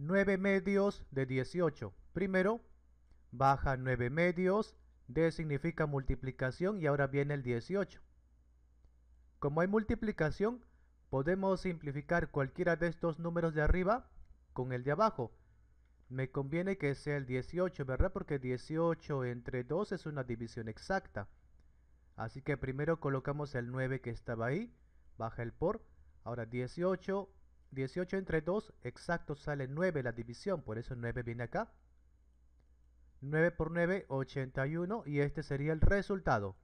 9 medios de 18. Primero, baja 9 medios, D significa multiplicación y ahora viene el 18. Como hay multiplicación, podemos simplificar cualquiera de estos números de arriba con el de abajo. Me conviene que sea el 18, ¿verdad? Porque 18 entre 2 es una división exacta. Así que primero colocamos el 9 que estaba ahí, baja el por, ahora 18 18 entre 2, exacto sale 9 la división, por eso 9 viene acá. 9 por 9, 81 y este sería el resultado.